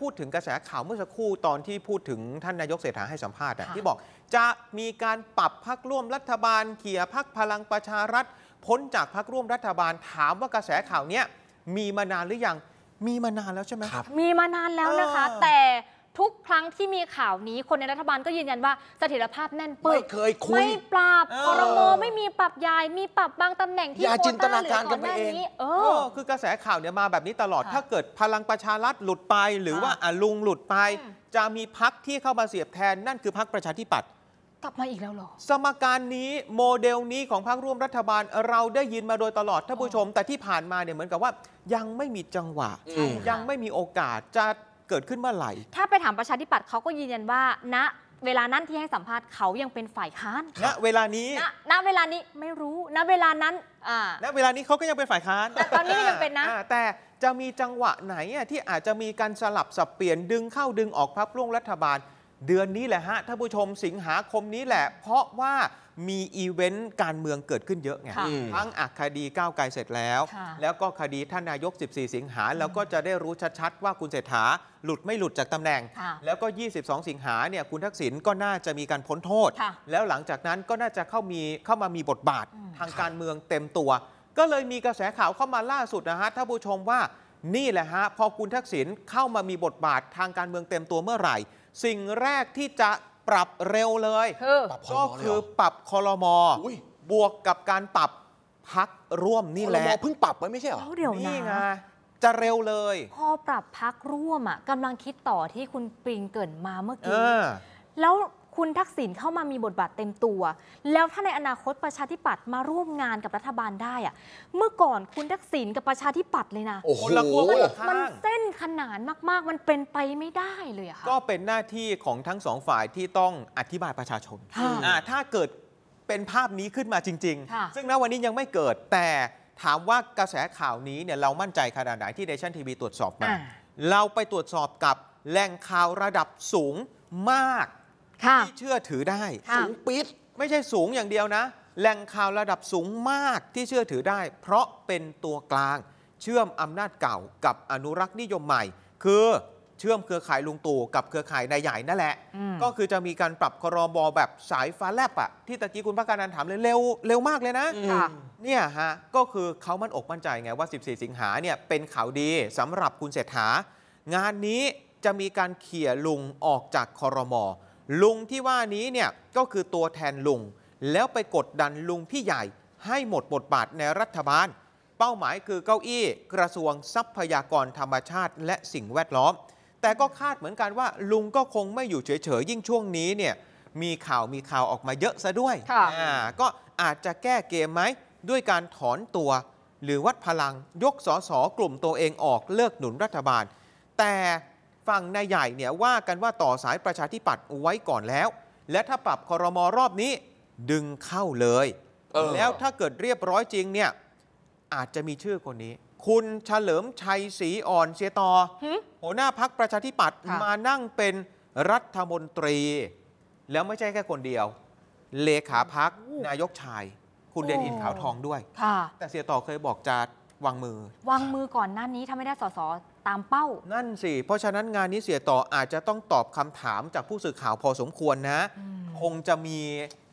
พูดถึงกระแสข่าวเมื่อสักครู่ตอนที่พูดถึงท่านนายกเศรษฐาให้สัมภาษณ์ที่บอก จะมีการปรับพักร่วมรัฐบาลเขี่ยพักพลังประชารัฐพ้นจากพักร่วมรัฐบาล ถามว่ากระแสข่าวเนี้ยมีมานานหรือยังมีมานานแล้วใช่ไหมมีมานานแล้วนะคะแต่ทุกครั้งที่มีข่าวนี้คนในรัฐบาลก็ยืนยันว่าเสถียรภาพแน่นปึ๊บไม่เคยคุยไม่ปรับคอรมอไม่มีปรับยายมีปรับบางตำแหน่งที่อย่าจินตนาการกันไปเอง เออ คือกระแสข่าวเนี่ยมาแบบนี้ตลอดถ้าเกิดพลังประชารัฐหลุดไปหรือว่าลุงหลุดไป จะมีพักที่เข้ามาเสียบแทนนั่นคือพักประชาธิปัตย์กลับมาอีกแล้วหรอสมการนี้ โมเดลนี้ของพรรคร่วมรัฐบาล เราได้ยินมาโดยตลอดท่านผู้ชม แต่ที่ผ่านมาเนี่ยเหมือนกับว่า ยังไม่มีจังหวะยังไม่มีโอกาสจะเกิดขึ้นเมื่อไหร่ถ้าไปถามประชาธิปัตย์เขาก็ยืนยันว่าณนะเวลานั้นที่ให้สัมภาษณ์เขายังเป็นฝ่ายค้าน ณเวลานี้ ณเวลานี้ไม่รู้ ณเวลานั้นณเวลานี้เขาก็ยังเป็นฝ่ายค้านตอนนี้ยังเป็นนะแต่จะมีจังหวะไหนที่อาจจะมีการสลับสับเปลี่ยนดึงเข้าดึงออกพักร่วมรัฐบาลเดือนนี้แหละฮะท่านผู้ชมสิงหาคมนี้แหละ เพราะว่ามีอีเวนต์การเมืองเกิดขึ้นเยอะไงทั้งอักคดีก้าวไกลเสร็จแล้ว แล้วก็คดีท่านนายก 14 สิงหา แล้วก็จะได้รู้ชัดๆ ว่าคุณเศรษฐาหลุดไม่หลุดจากตำแหน่ง แล้วก็ 22 สิงหาเนี่ยคุณทักษิณก็น่าจะมีการพ้นโทษ แล้วหลังจากนั้นก็น่าจะเข้ามีเข้ามามีบทบาททางการเมืองเต็มตัว ก็เลยมีกระแสข่าวเข้ามาล่าสุดนะฮะท่านผู้ชมว่านี่แหละฮะ พอคุณทักษิณเข้ามามีบทบาททางการเมืองเต็มตัวเมื่อไหร่สิ่งแรกที่จะปรับเร็วเลย ก็คือปรับคอรมอบวกกับการปรับพักร่วมนี่แหละเพิ่งปรับไปไม่ใช่เหรอเดี๋ยวนี่ไงจะเร็วเลย พอปรับพักร่วมอ่ะกำลังคิดต่อที่คุณปิงเกิดมาเมื่อกี้แล้วคุณทักษิณเข้ามามีบทบาทเต็มตัว แล้วถ้าในอนาคตประชาธิปัตย์มาร่วมงานกับรัฐบาลได้อะเมื่อก่อนคุณทักษิณกับประชาธิปัตย์เลยนะโอ้โหคันมันเส้นขนานมาก ๆ มันเป็นไปไม่ได้เลยอะค่ะก็เป็นหน้าที่ของทั้งสองฝ่ายที่ต้องอธิบายประชาชนถ้าเกิดเป็นภาพนี้ขึ้นมาจริง ๆ ซึ่งณวันนี้ยังไม่เกิดแต่ถามว่ากระแสข่าวนี้เนี่ยเรามั่นใจขนาดไหนที่เดชันทีวีตรวจสอบมาเราไปตรวจสอบกับแหล่งข่าวระดับสูงมากที่เชื่อถือได้สูงปิดไม่ใช่สูงอย่างเดียวนะ แหล่งข่าวระดับสูงมากที่เชื่อถือได้ เพราะเป็นตัวกลางเชื่อมอำนาจเก่ากับอนุรักษ์นิยมใหม่ คือเชื่อมเครือข่ายลุงตู่กับเครือข่ายนายใหญ่นั่นแหละ ก็คือจะมีการปรับครบอแบบสายฟ้าแลบอะที่ตะกี้คุณพักการันถามเลยเร็วเร็วมากเลยนะเนี่ยฮะก็คือเขามั่นอกมั่นใจไงว่า 14 สิงหาเนี่ยเป็นข่าวดี สำหรับคุณเศรษฐา งานนี้จะมีการเขี่ยลุงออกจากครบอลุงที่ว่านี้เนี่ยก็คือตัวแทนลุง แล้วไปกดดันลุงพี่ใหญ่ ให้หมดบทบาทในรัฐบาล เป้าหมายคือเก้าอี้ กระทรวงทรัพยากรธรรมชาติ และสิ่งแวดล้อม แต่ก็คาดเหมือนกันว่า ลุงก็คงไม่อยู่เฉย ๆ ยิ่งช่วงนี้เนี่ยมีข่าวมีข่าวออกมาเยอะซะด้วยอ่าก็อาจจะแก้เกมไหม ด้วยการถอนตัว หรือวัดพลังยกสสกลุ่มตัวเองออกเลิกหนุนรัฐบาล แต่ฝั่งนายใหญ่เนี่ยว่ากันว่าต่อสายประชาธิปัตย์ไว้ก่อนแล้ว และถ้าปรับคอรมอรอบนี้ ดึงเข้าเลย แล้วถ้าเกิดเรียบร้อยจริงเนี่ยอาจจะมีชื่อคนนี้ คุณเฉลิมชัยศรีอ่อนเสียตอหัวหน้าพักประชาธิปัตย์มานั่งเป็นรัฐมนตรี แล้วไม่ใช่แค่คนเดียว เลขาพักนายกชาย คุณเดนอินขาวทองด้วยแต่เสียต่อเคยบอกจะวางมือวางมือก่อนหน้านี้ถ้าไม่ได้สอสอตามเป้า นั่นสิ เพราะฉะนั้นงานนี้เสียต่ออาจจะต้องตอบคำถามจากผู้สื่อข่าวพอสมควรนะ คงจะมี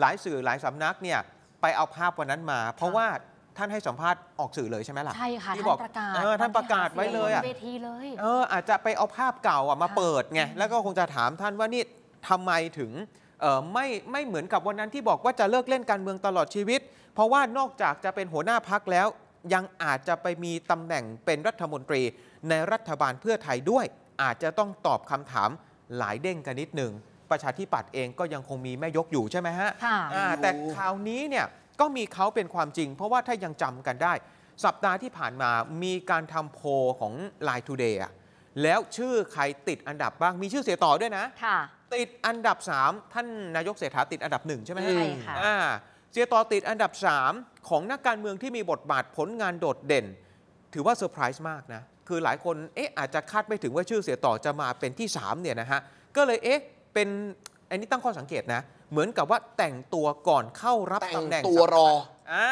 หลายสื่อหลายสำนักเนี่ยไปเอาภาพวันนั้นมา เพราะว่าท่านให้สัมภาษณ์ออกสื่อเลยใช่ไหมล่ะใช่ค่ะที่บอกประกาศท่านประกาศไว้เลยอ่ะเวทีเลยเอออาจจะไปเอาภาพเก่าอ่ะมาเปิดไงแล้วก็คงจะถามท่านว่านี่ทำไมถึงไม่ไม่เหมือนกับวันนั้นที่บอกว่าจะเลิกเล่นการเมืองตลอดชีวิต เพราะว่านอกจากจะเป็นหัวหน้าพักแล้วยังอาจจะไปมีตำแหน่งเป็นรัฐมนตรีในรัฐบาลเพื่อไทยด้วย อาจจะต้องตอบคำถามหลายเด้งกันนิดหนึ่ง ประชาธิปัตย์เองก็ยังคงมีแม่ยกอยู่ใช่ไหมฮะะแต่คราวนี้เนี่ยก็มีเขาเป็นความจริง เพราะว่าถ้ายังจำกันได้ สัปดาห์ที่ผ่านมามีการทำโพลของ Line Today อะแล้วชื่อใครติดอันดับบ้าง มีชื่อเสียต่อด้วยนะติดอันดับ 3 ท่านนายกเศรษฐาติดอันดับหนึ่งใช่ไหมใช่ค่ะเสียต่อติดอันดับ 3 ของนักการเมืองที่มีบทบาท ผลงานโดดเด่น ถือว่าเซอร์ไพรส์มากนะ คือหลายคนเอ๊ะอาจจะคาดไม่ถึงว่าชื่อเสียต่อจะมาเป็นที่ 3 เนี่ยนะฮะ ก็เลยเอ๊ะเป็นอันนี้ตั้งข้อสังเกตนะ เหมือนกับว่าแต่งตัวก่อนเข้ารับตำแหน่งตัวรออ่า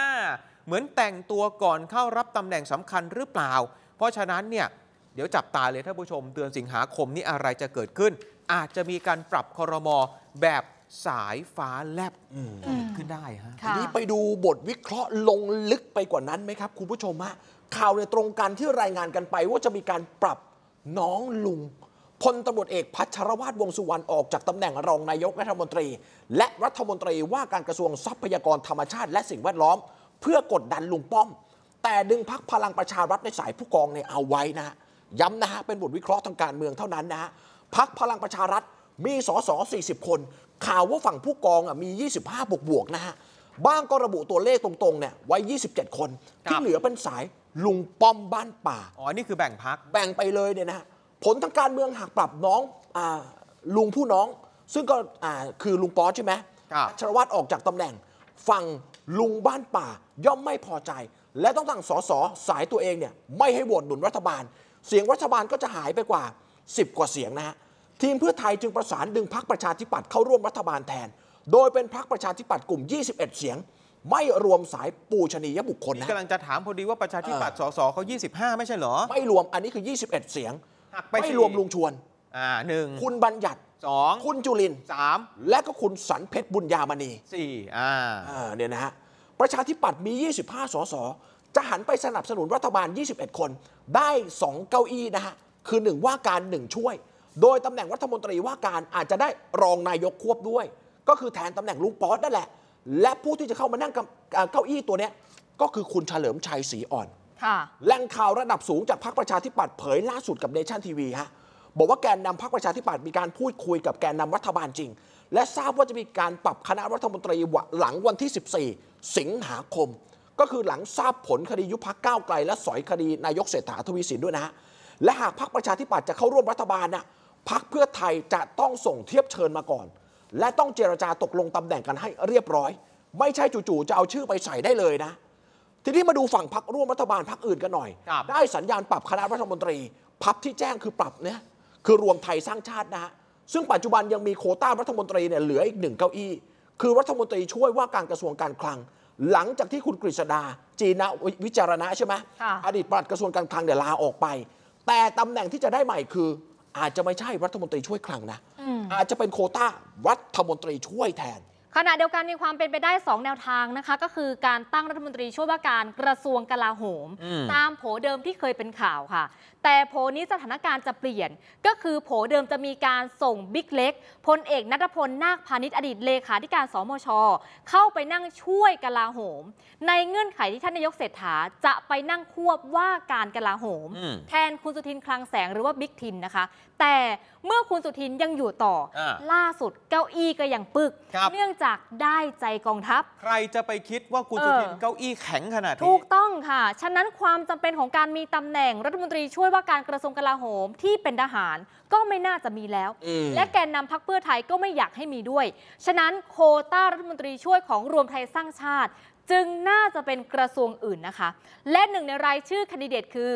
เหมือนแต่งตัวก่อนเข้ารับตำแหน่งสำคัญหรือเปล่า เพราะฉะนั้นเนี่ยเดี๋ยวจับตาเลยท่านผู้ชม เดือนสิงหาคมนี้อะไรจะเกิดขึ้น อาจจะมีการปรับคอรมอแบบสายฟ้าแลบขึ้นได้ฮะทีนี้ไปดูบทวิเคราะห์ลงลึกไปกว่านั้นไหมครับคุณผู้ชมฮะ ข่าวในตรงกันที่รายงานกันไปว่าจะมีการปรับน้องลุงพลตำรวจเอกพัชรวาทวงสุวรรณออกจากตำแหน่งรองนายกรัฐมนตรี และรัฐมนตรีว่าการกระทรวงทรัพยากรธรรมชาติและสิ่งแวดล้อม เพื่อกดดันลุงป้อมแต่ดึงพักพลังประชารัฐในสายผู้กองเนี่ยเอาไว้นะ ย้ำนะฮะเป็นบทวิเคราะห์ทางการเมืองเท่านั้นนะฮะพักพลังประชารัฐมีสอสอ40คนข่าวว่าฝั่งผู้กองมี 25 บวกบวกนะฮะ บ้างก็ระบุตัวเลขตรงๆ เนี่ย ไว้ 27 คน ที่เหลือเป็นสาย ลุงป้อมบ้านป่า อ๋อ นี่คือแบ่งพักแบ่งไปเลยเนี่ยนะ ผลทางการเมืองหากปรับน้องอลุงผู้น้อง ซึ่งก็คือลุงป๊อใช่ไหมชรวัตรออกจากตำแหน่งฝั่งลุงบ้านป่าย่อมไม่พอใจ และต้องตั้งสสสายตัวเองเนี่ยไม่ให้โหวตหนุนรัฐบาล เสียงรัฐบาลก็จะหายไปกว่า 10 กว่าเสียงนะฮะทีมเพื่อไทยจึงประสานดึงพักประชาธิปัตย์เข้าร่วมรัฐบาลแทน โดยเป็นพักประชาธิปัตย์กลุ่ม 21 เสียง ไม่รวมสายปูชนียบุคคลนะกำลังจะถามพอดีว่าประชาธิปัตย์สสเขา25 ไม่ใช่เหรอ ไม่รวมอันนี้คือ 21 เสียงไม่รวมลุงชวน อ่าหนึ่งคุณบัญญัติสองคุณจุลินสามและก็คุณสันเพชรบุญญามณีสี่อ่าเนี่ยนะฮะประชาธิปัตย์มี 25สสจะหันไปสนับสนุนรัฐบาล 21 คนได้2เก้าอี้นะฮะคือ1ว่าการ1ช่วยโดยตำแหน่งรัฐมนตรีว่าการอาจจะได้รองนายกควบด้วย ก็คือแทนตำแหน่งลุงป๊อตนั่นแหละ และผู้ที่จะเข้ามานั่งเก้าอี้ตัวนี้ก็คือคุณเฉลิมชัยศรีอ่อนแหล่งข่าวระดับสูงจากพรรคประชาธิปัตย์เผยล่าสุดกับเนชั่นทีวีฮะบอกว่าแกนนำพรรคประชาธิปัตย์มีการพูดคุยกับแกนนำรัฐบาลจริง และทราบว่าจะมีการปรับคณะรัฐมนตรีหลังวันที่ 14 สิงหาคม ก็คือหลังทราบผลคดียุบพักก้าวไกลและสอยคดีนายกเศรษฐาทวีสินด้วยนะะและหากพรรคประชาธิปัตย์จะเข้าร่วมรัฐบาลน่ะพักเพื่อไทยจะต้องส่งเทียบเชิญมาก่อน และต้องเจรจาตกลงตำแหน่งกันให้เรียบร้อย ไม่ใช่จู่ๆจะเอาชื่อไปใส่ได้เลยนะ ทีนี้มาดูฝั่งพักร่วมรัฐบาลพักอื่นกันหน่อย ได้สัญญาณปรับคณะรัฐมนตรี พับที่แจ้งคือปรับเนี่ยคือรวมไทยสร้างชาตินะฮะซึ่งปัจจุบันยังมีโคต้ารัฐมนตรีเนี่ยเหลืออีกหนึ่งเก้าอี้คือรัฐมนตรีช่วยว่าการกระทรวงการคลัง หลังจากที่คุณกฤษดาจีนาวิจารณะใช่ไหมอดีตปลัดกระทรวงการคลังเดี๋ยวลาออกไป แต่ตำแหน่งที่จะได้ใหม่คืออาจจะไม่ใช่รัฐมนตรีช่วยคลังนะ อาจจะเป็นโคต้ารัฐมนตรีช่วยแทนขณะเดียวกันมีความเป็นไปได้2แนวทางนะคะ ก็คือการตั้งรัฐมนตรีช่วยว่าการกระทรวงกลาโหม ตามโผเดิมที่เคยเป็นข่าวค่ะ แต่โผนี้สถานการณ์จะเปลี่ยนก็คือโผเดิมจะมีการส่งบิ๊กเล็กพลเอกนัทพลนาคพาณิชอดีตเลขาธิการสมชเข้าไปนั่งช่วยกลาโหม ในเงื่อนไขที่ท่านนายกเศรษฐาจะไปนั่งควบว่าการกลาโหม แทนคุณสุทินคลังแสงหรือว่าบิ๊กทินนะคะ แต่เมื่อคุณสุทินยังอยู่ต่ออล่าสุดเก้าอี้ก็ยังปึกเนื่องจากักได้ใจกองทัพ ใครจะไปคิดว่าคุณสุทินเก้าอี้แข็งขนาดนี้ ถูกต้องค่ะ ฉะนั้นความจำเป็นของการมีตำแหน่งรัฐมนตรีช่วย ว่าการกระทรวงกลาโหมที่เป็นทหารก็ไม่น่าจะมีแล้ว และแกนนำพักเพื่อไทยก็ไม่อยากให้มีด้วย ฉะนั้นโคต้ารัฐมนตรีช่วยของรวมไทยสร้างชาติ จึงน่าจะเป็นกระทรวงอื่นนะคะ และหนึ่งในรายชื่อคนดิเดตคือ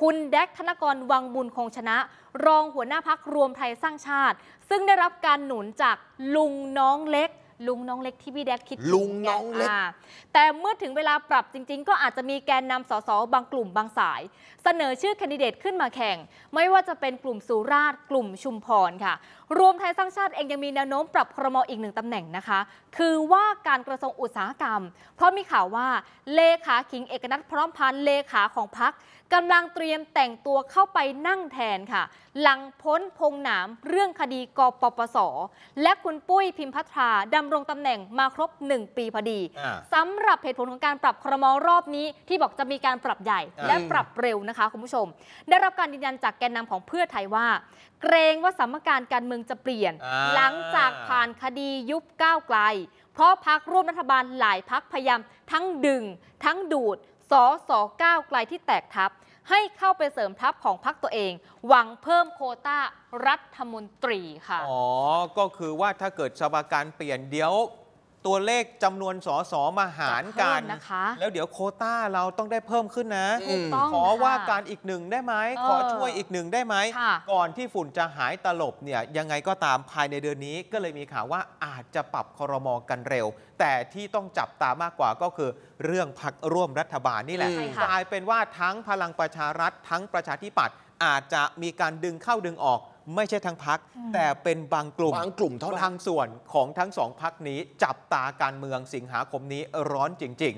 คุณแดกธนกรวังบุญคงชนะ รองหัวหน้าพักรวมไทยสร้างชาติ ซึ่งได้รับการหนุนจากลุงน้องเล็กลุงน้องเล็กที่พี่แดกคิดลุงน้องเล็กแต่เมื่อถึงเวลาปรับจริง ๆ ก็อาจจะมีแกนนำสสบางกลุ่มบางสาย เสนอชื่อแคนดิเดตขึ้นมาแข่ง ไม่ว่าจะเป็นกลุ่มสุราษฎร์กลุ่มชุมพรค่ะ รวมไทยสร้างชาติเองยังมีแนวโน้มปรับครมอีกหนึ่งตำแหน่งนะคะ คือว่าการกระทรวงอุตสาหกรรม เพราะมีข่าวว่าเลขาคิงเอกนัทพร้อมพันเลขาของพักกำลังเตรียมแต่งตัวเข้าไปนั่งแทนค่ะ หลังพ้นพงหนามเรื่องคดีกปปสและคุณปุ้ยพิมพัทราดำำรงตำแหน่งมาครบ 1 ปีพอดีสำหรับเหตุผลของการปรับครมอรอบนี้ที่บอกจะมีการปรับใหญ่และปรับเร็วนะคะ คุณผู้ชม ได้รับการยืนยันจากแกนนำของเพื่อไทยว่า เกรงว่าสมการการเมืองจะเปลี่ยน หลังจากผ่านคดียุบก้าวไกล เพราะพักร่วมรัฐบาลหลายพักพยายามทั้งดึง ทั้งดูดสสก้าวไกลที่แตกทับให้เข้าไปเสริมทัพของพรรคตัวเอง หวังเพิ่มโคต้ารัฐมนตรีค่ะ อ๋อ ก็คือว่าถ้าเกิดสภาการเปลี่ยนเดี๋ยวตัวเลขจำนวนสอสอมาหารกันนะคะ แล้วเดี๋ยวโคต้าเราต้องได้เพิ่มขึ้นนะอขอว่าการอีกหนึ่งได้ไหมออขอช่วยอีกหนึ่งได้ไหมก่อนที่ฝุ่นจะหายตลบเนี่ยยังไงก็ตามภายในเดือนนี้ก็เลยมีข่าวว่าอาจจะปรับคอรมอกันเร็ว แต่ที่ต้องจับตามากกว่าก็คือเรื่องพักร่วมรัฐบาลนี่แหละกลายเป็นว่าทั้งพลังประชารัฐทั้งประชาธิปัตย์อาจจะมีการดึงเข้าดึงออกไม่ใช่ทั้งพัก แต่เป็นบางกลุ่มบางกลุ่มเท่านั้นบางส่วนของทั้งสองพักนี้จับตาการเมืองสิงหาคมนี้ร้อนจริง